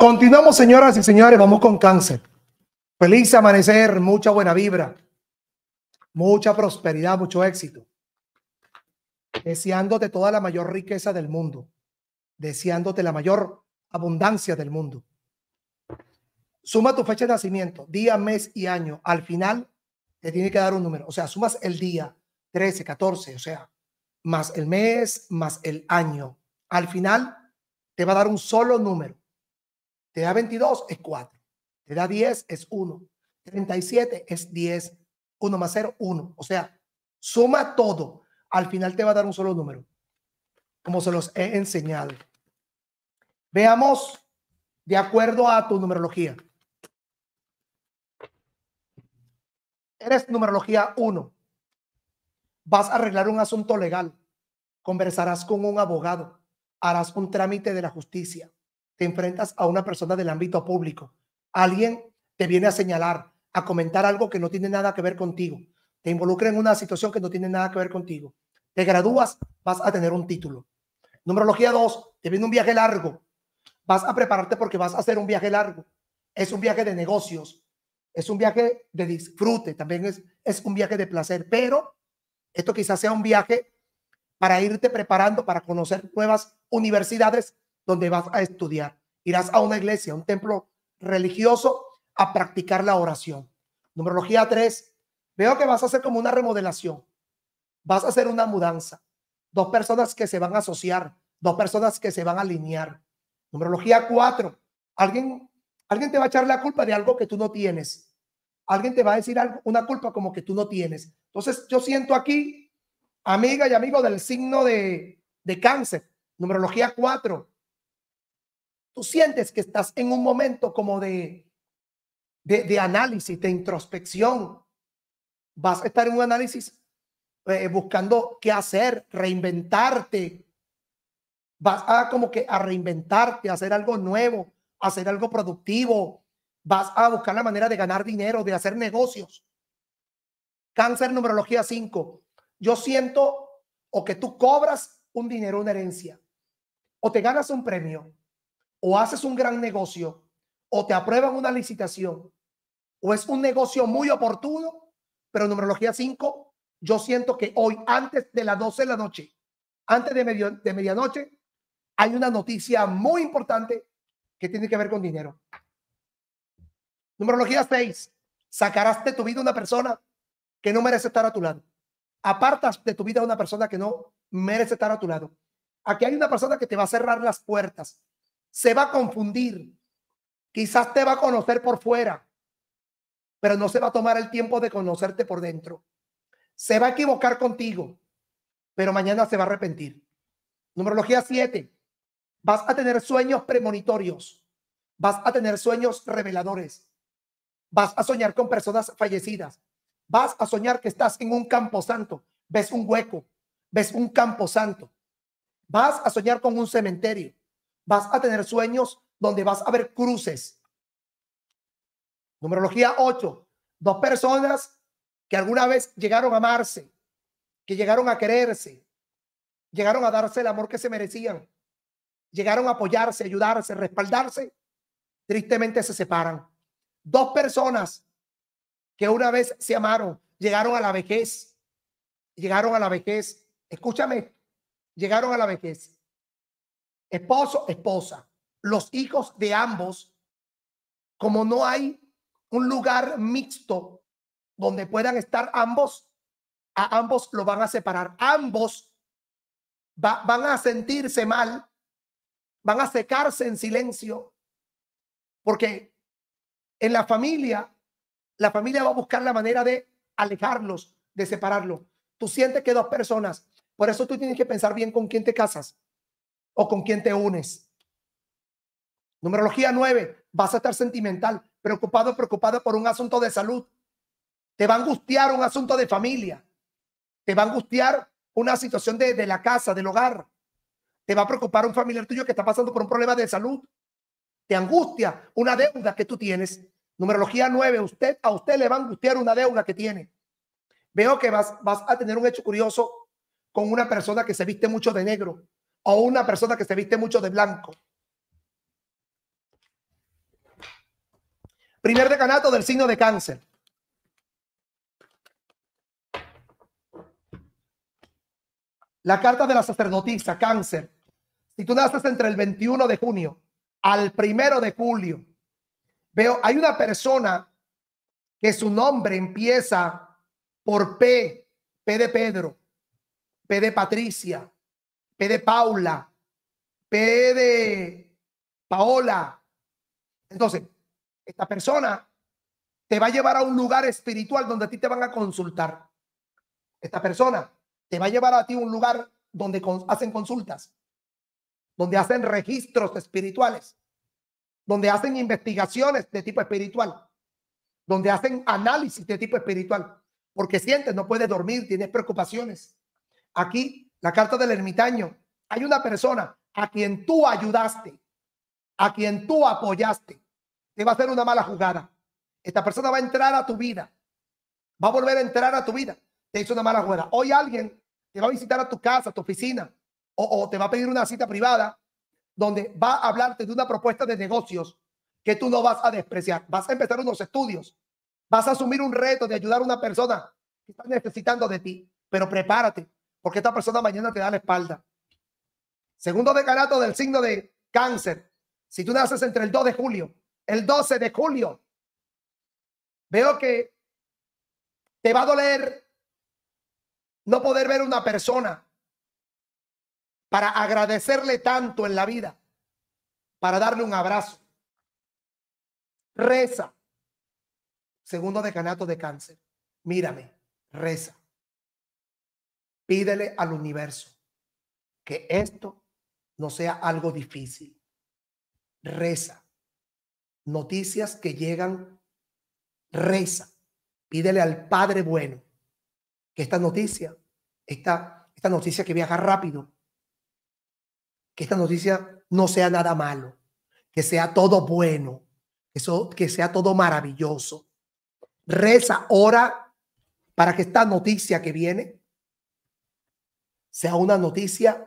Continuamos, señoras y señores, vamos con cáncer. Feliz amanecer, mucha buena vibra, mucha prosperidad, mucho éxito. Deseándote toda la mayor riqueza del mundo, deseándote la mayor abundancia del mundo. Suma tu fecha de nacimiento, día, mes y año. Al final te tiene que dar un número. O sea, sumas el día 13, 14, o sea, más el mes, más el año. Al final te va a dar un solo número. Te da 22 es 4. Te da 10 es 1. 37 es 10. 1 más 0, 1. O sea, suma todo. Al final te va a dar un solo número. Como se los he enseñado. Veamos de acuerdo a tu numerología. Eres numerología 1. Vas a arreglar un asunto legal. Conversarás con un abogado. Harás un trámite de la justicia te enfrentas a una persona del ámbito público. Alguien te viene a señalar, a comentar algo que no tiene nada que ver contigo. Te involucra en una situación que no tiene nada que ver contigo. Te gradúas, vas a tener un título. Numerología 2, te viene un viaje largo. Vas a prepararte porque vas a hacer un viaje largo. Es un viaje de negocios, es un viaje de disfrute, también es, es un viaje de placer, pero esto quizás sea un viaje para irte preparando, para conocer nuevas universidades donde vas a estudiar. Irás a una iglesia, un templo religioso, a practicar la oración. Numerología 3. Veo que vas a hacer como una remodelación. Vas a hacer una mudanza. Dos personas que se van a asociar, dos personas que se van a alinear. Numerología 4. Alguien, alguien te va a echar la culpa de algo que tú no tienes. Alguien te va a decir algo, una culpa como que tú no tienes. Entonces yo siento aquí, amiga y amigo del signo de, de cáncer, numerología 4, tú sientes que estás en un momento como de, de, análisis, de introspección, vas a estar en un análisis eh, buscando qué hacer, reinventarte, vas a como que a reinventarte, a hacer algo nuevo, a hacer algo productivo, vas a buscar la manera de ganar dinero, de hacer negocios. Cáncer numerología 5. Yo siento o que tú cobras un dinero, una herencia, o te ganas un premio, o haces un gran negocio o te aprueban una licitación o es un negocio muy oportuno, pero numerología 5, yo siento que hoy antes de las 12 de la noche, antes de, medio, de medianoche, hay una noticia muy importante que tiene que ver con dinero. Numerología 6, sacarás de tu vida una persona que no merece estar a tu lado. Apartas de tu vida a una persona que no merece estar a tu lado. Aquí hay una persona que te va a cerrar las puertas, se va a confundir. Quizás te va a conocer por fuera, pero no se va a tomar el tiempo de conocerte por dentro. Se va a equivocar contigo, pero mañana se va a arrepentir. Numerología 7. Vas a tener sueños premonitorios. Vas a tener sueños reveladores. Vas a soñar con personas fallecidas. Vas a soñar que estás en un campo santo. Ves un hueco. Ves un campo santo. Vas a soñar con un cementerio vas a tener sueños donde vas a ver cruces. Numerología 8. Dos personas que alguna vez llegaron a amarse, que llegaron a quererse, llegaron a darse el amor que se merecían, llegaron a apoyarse, ayudarse, respaldarse, tristemente se separan. Dos personas que una vez se amaron, llegaron a la vejez, llegaron a la vejez, escúchame, llegaron a la vejez, esposo, esposa, los hijos de ambos, como no hay un lugar mixto donde puedan estar ambos, a ambos lo van a separar. Ambos van a sentirse mal, van a secarse en silencio, porque en la familia, la familia va a buscar la manera de alejarlos, de separarlos. Tú sientes que dos personas, por eso tú tienes que pensar bien con quién te casas o con quién te unes. Numerología 9, vas a estar sentimental, preocupado, preocupada por un asunto de salud. Te va a angustiar un asunto de familia. Te va a angustiar una situación de, la casa, del hogar. Te va a preocupar un familiar tuyo que está pasando por un problema de salud. Te angustia una deuda que tú tienes. Numerología 9, usted, a usted le va a angustiar una deuda que tiene. Veo que vas, vas a tener un hecho curioso con una persona que se viste mucho de negro o una persona que se viste mucho de blanco. Primer decanato del signo de cáncer. La carta de la sacerdotisa, cáncer. Si tú naces entre el 21 de junio al primero de julio, veo, hay una persona que su nombre empieza por P, P de Pedro, P de Patricia, P de Paula, P de Paola. Entonces, esta persona te va a llevar a un lugar espiritual donde a ti te van a consultar. Esta persona te va a llevar a ti a un lugar donde hacen consultas, donde hacen registros espirituales, donde hacen investigaciones de tipo espiritual, donde hacen análisis de tipo espiritual, porque sientes, no puedes dormir, tienes preocupaciones. Aquí la carta del ermitaño. Hay una persona a quien tú ayudaste, a quien tú apoyaste. Te va a hacer una mala jugada. Esta persona va a entrar a tu vida. Va a volver a entrar a tu vida. Te hizo una mala jugada. Hoy alguien te va a visitar a tu casa, a tu oficina, o te va a pedir una cita privada donde va a hablarte de una propuesta de negocios que tú no vas a despreciar. Vas a empezar unos estudios. Vas a asumir un reto de ayudar a una persona que está necesitando de ti. Pero prepárate, porque esta persona mañana te da la espalda. Segundo decanato del signo de cáncer. Si tú naces entre el 2 de julio, el 12 de julio, veo que te va a doler no poder ver una persona para agradecerle tanto en la vida, para darle un abrazo. Reza. Segundo decanato de cáncer. Mírame, reza. Pídele al universo que esto no sea algo difícil. Reza. Noticias que llegan, reza. Pídele al Padre bueno que esta noticia, esta, noticia que viaja rápido, que esta noticia no sea nada malo, que sea todo bueno, eso, que sea todo maravilloso. Reza, ahora para que esta noticia que viene sea una noticia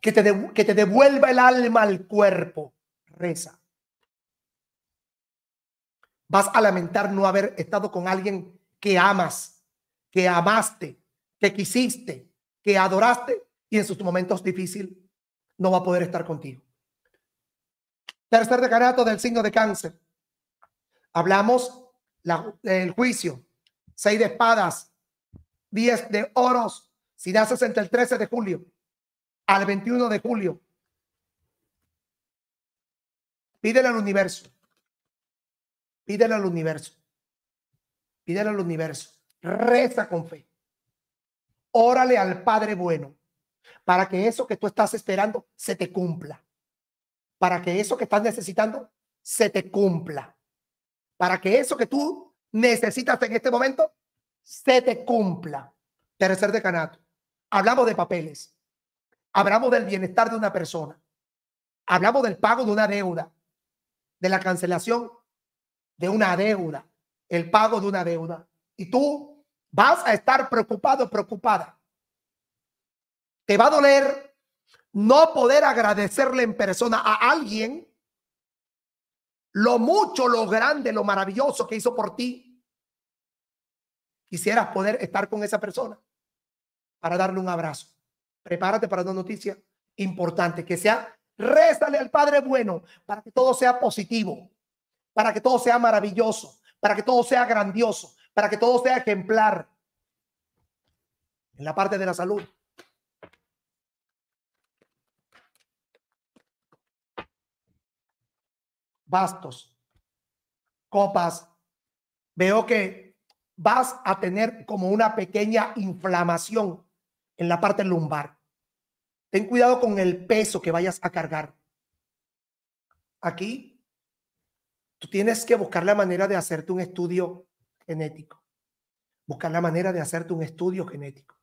que te, que te devuelva el alma al cuerpo. Reza. Vas a lamentar no haber estado con alguien que amas, que amaste, que quisiste, que adoraste y en sus momentos difíciles no va a poder estar contigo. Tercer decanato del signo de cáncer. Hablamos del juicio. Seis de espadas, diez de oros, si naces entre el 13 de julio al 21 de julio, pídele al universo. Pídele al universo. Pídele al universo. Reza con fe. Órale al Padre bueno para que eso que tú estás esperando se te cumpla. Para que eso que estás necesitando se te cumpla. Para que eso que tú necesitas en este momento se te cumpla. Tercer decanato. Hablamos de papeles, hablamos del bienestar de una persona, hablamos del pago de una deuda, de la cancelación de una deuda, el pago de una deuda. Y tú vas a estar preocupado, preocupada. Te va a doler no poder agradecerle en persona a alguien lo mucho, lo grande, lo maravilloso que hizo por ti. Quisieras poder estar con esa persona para darle un abrazo. Prepárate para una noticia importante, que sea, réstale al Padre bueno, para que todo sea positivo, para que todo sea maravilloso, para que todo sea grandioso, para que todo sea ejemplar. En la parte de la salud. Bastos, copas. Veo que vas a tener como una pequeña inflamación en la parte lumbar. Ten cuidado con el peso que vayas a cargar. Aquí, tú tienes que buscar la manera de hacerte un estudio genético. Buscar la manera de hacerte un estudio genético.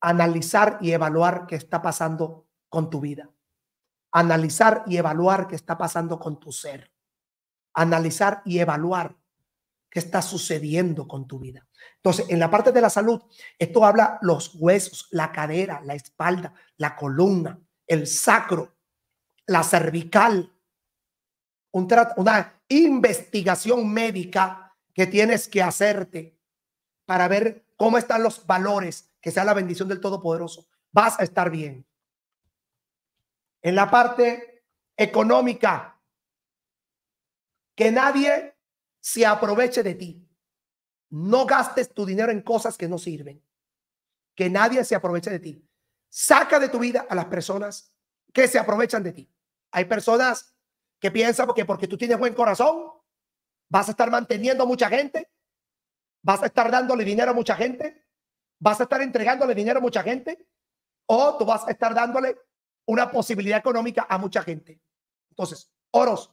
Analizar y evaluar qué está pasando con tu vida. Analizar y evaluar qué está pasando con tu ser. Analizar y evaluar qué está sucediendo con tu vida. Entonces, en la parte de la salud, esto habla los huesos, la cadera, la espalda, la columna, el sacro, la cervical. Un una investigación médica que tienes que hacerte para ver cómo están los valores, que sea la bendición del Todopoderoso. Vas a estar bien. En la parte económica, que nadie se aproveche de ti. No gastes tu dinero en cosas que no sirven. Que nadie se aproveche de ti. Saca de tu vida a las personas que se aprovechan de ti. Hay personas que piensan que porque tú tienes buen corazón, vas a estar manteniendo a mucha gente, vas a estar dándole dinero a mucha gente, vas a estar entregándole dinero a mucha gente, o tú vas a estar dándole una posibilidad económica a mucha gente. Entonces, oros,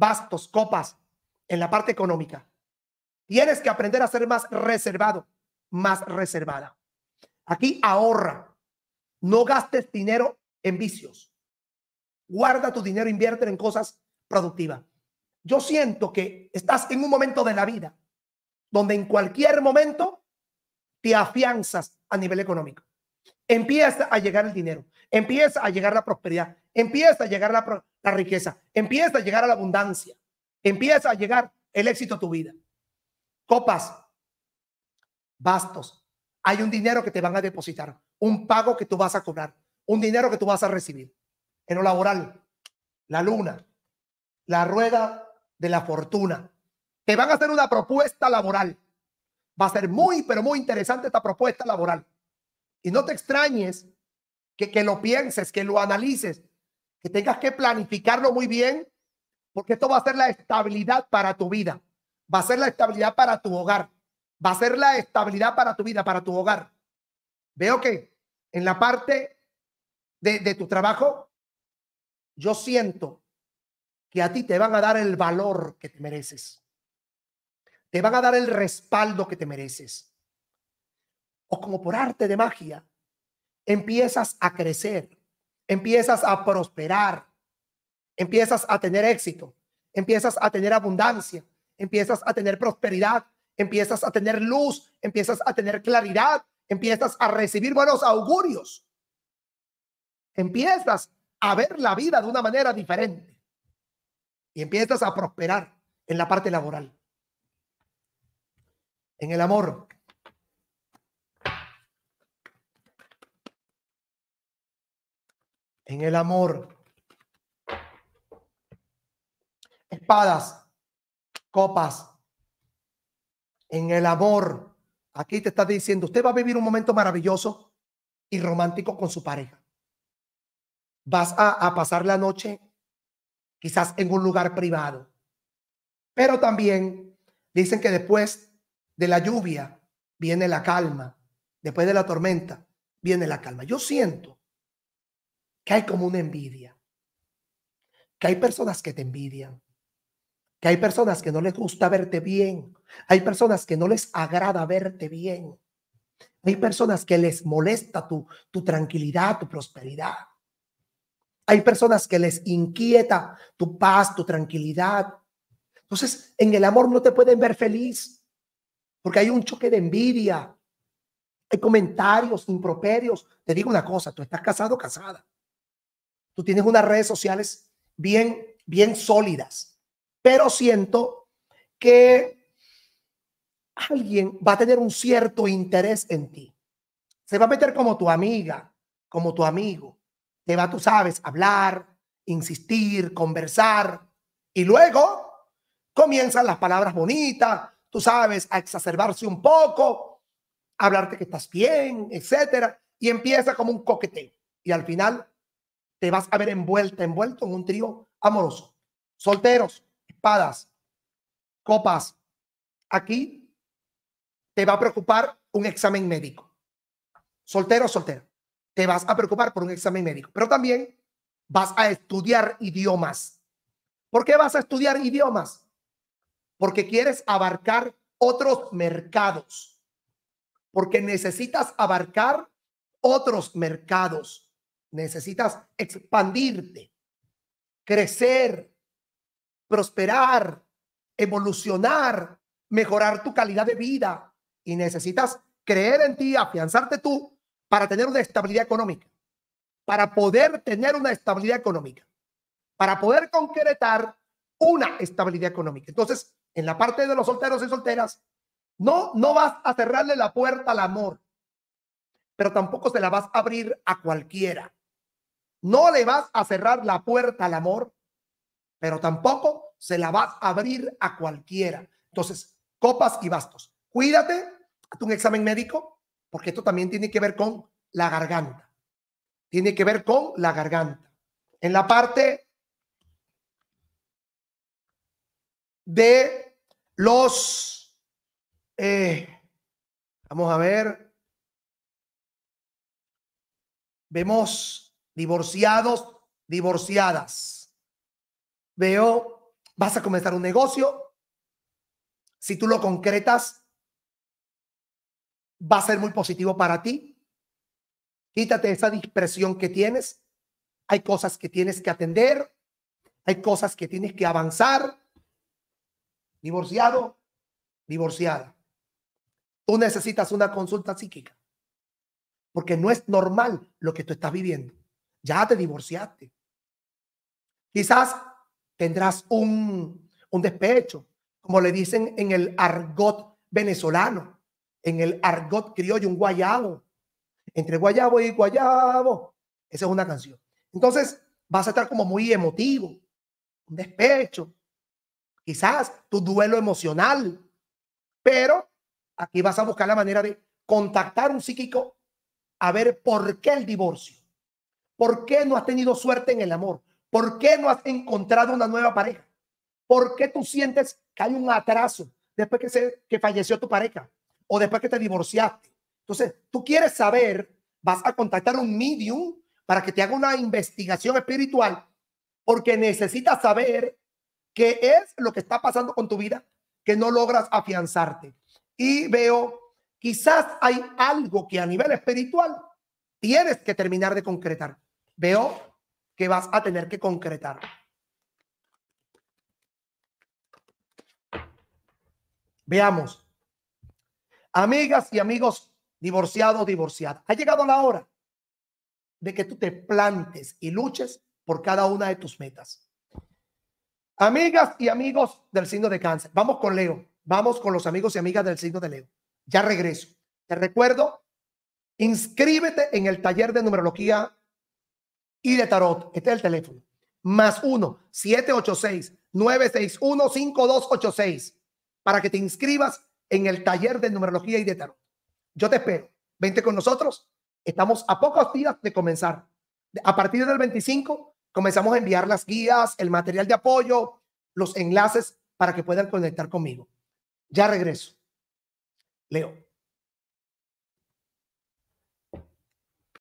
bastos, copas en la parte económica. Tienes que aprender a ser más reservado, más reservada. Aquí ahorra. No gastes dinero en vicios. Guarda tu dinero, invierte en cosas productivas. Yo siento que estás en un momento de la vida donde en cualquier momento te afianzas a nivel económico. Empieza a llegar el dinero, empieza a llegar la prosperidad, empieza a llegar la, la riqueza. Empieza a llegar a la abundancia. Empieza a llegar el éxito a tu vida. Copas, bastos. Hay un dinero que te van a depositar, un pago que tú vas a cobrar, un dinero que tú vas a recibir. En lo laboral, la luna, la rueda de la fortuna. Te van a hacer una propuesta laboral. Va a ser muy, pero muy interesante esta propuesta laboral. Y no te extrañes que, que lo pienses, que lo analices, que tengas que planificarlo muy bien, porque esto va a ser la estabilidad para tu vida, va a ser la estabilidad para tu hogar, va a ser la estabilidad para tu vida, para tu hogar. Veo que en la parte de, tu trabajo, yo siento que a ti te van a dar el valor que te mereces. Te van a dar el respaldo que te mereces. O como por arte de magia, empiezas a crecer empiezas a prosperar, empiezas a tener éxito, empiezas a tener abundancia, empiezas a tener prosperidad, empiezas a tener luz, empiezas a tener claridad, empiezas a recibir buenos augurios, empiezas a ver la vida de una manera diferente y empiezas a prosperar en la parte laboral, en el amor, en el amor. Espadas, copas, en el amor. Aquí te está diciendo, usted va a vivir un momento maravilloso y romántico con su pareja. Vas a, pasar la noche quizás en un lugar privado. Pero también dicen que después de la lluvia viene la calma, después de la tormenta viene la calma. Yo siento hay como una envidia, que hay personas que te envidian, que hay personas que no les gusta verte bien, hay personas que no les agrada verte bien, hay personas que les molesta tu, tu tranquilidad, tu prosperidad. Hay personas que les inquieta tu paz, tu tranquilidad. Entonces, en el amor no te pueden ver feliz, porque hay un choque de envidia, hay comentarios improperios. Te digo una cosa, tú estás casado, casada. Tú tienes unas redes sociales bien, bien sólidas, pero siento que alguien va a tener un cierto interés en ti. Se va a meter como tu amiga, como tu amigo. Te va, tú sabes, hablar, insistir, conversar. Y luego comienzan las palabras bonitas, tú sabes, a exacerbarse un poco, hablarte que estás bien, etcétera, y empieza como un coqueteo. Y al final te vas a ver envuelta, envuelto en un trío amoroso. Solteros, espadas, copas. Aquí te va a preocupar un examen médico. Soltero, soltero. Te vas a preocupar por un examen médico. Pero también vas a estudiar idiomas. ¿Por qué vas a estudiar idiomas? Porque quieres abarcar otros mercados. Porque necesitas abarcar otros mercados. Necesitas expandirte, crecer, prosperar, evolucionar, mejorar tu calidad de vida y necesitas creer en ti, afianzarte tú para tener una estabilidad económica, para poder tener una estabilidad económica, para poder concretar una estabilidad económica. Entonces, en la parte de los solteros y solteras, no, no vas a cerrarle la puerta al amor, pero tampoco se la vas a abrir a cualquiera. No le vas a cerrar la puerta al amor, pero tampoco se la vas a abrir a cualquiera. Entonces, copas y bastos. Cuídate, hazte un examen médico, porque esto también tiene que ver con la garganta. Tiene que ver con la garganta. En la parte de los, eh, vamos a ver, vemos divorciados, divorciadas. Veo, vas a comenzar un negocio. Si tú lo concretas, va a ser muy positivo para ti. Quítate esa dispresión que tienes. Hay cosas que tienes que atender. Hay cosas que tienes que avanzar. Divorciado, divorciada. Tú necesitas una consulta psíquica. Porque no es normal lo que tú estás viviendo ya te divorciaste. Quizás tendrás un, despecho, como le dicen en el argot venezolano, en el argot criollo, un guayabo. Entre guayabo y guayabo. Esa es una canción. Entonces vas a estar como muy emotivo, un despecho, quizás tu duelo emocional, pero aquí vas a buscar la manera de contactar un psíquico a ver por qué el divorcio. ¿Por qué no has tenido suerte en el amor? ¿Por qué no has encontrado una nueva pareja? ¿Por qué tú sientes que hay un atraso después que, se, que falleció tu pareja o después que te divorciaste? Entonces, tú quieres saber, vas a contactar a un medium para que te haga una investigación espiritual porque necesitas saber qué es lo que está pasando con tu vida que no logras afianzarte. Y veo, quizás hay algo que a nivel espiritual tienes que terminar de concretar veo que vas a tener que concretar. Veamos. Amigas y amigos divorciados, divorciadas, ha llegado la hora de que tú te plantes y luches por cada una de tus metas. Amigas y amigos del signo de cáncer, vamos con Leo, vamos con los amigos y amigas del signo de Leo. Ya regreso. Te recuerdo, inscríbete en el taller de numerología y de tarot. Este es el teléfono. Más 1-786-961-5286 para que te inscribas en el taller de numerología y de tarot. Yo te espero. Vente con nosotros. Estamos a pocos días de comenzar. A partir del 25 comenzamos a enviar las guías, el material de apoyo, los enlaces para que puedan conectar conmigo. Ya regreso. Leo.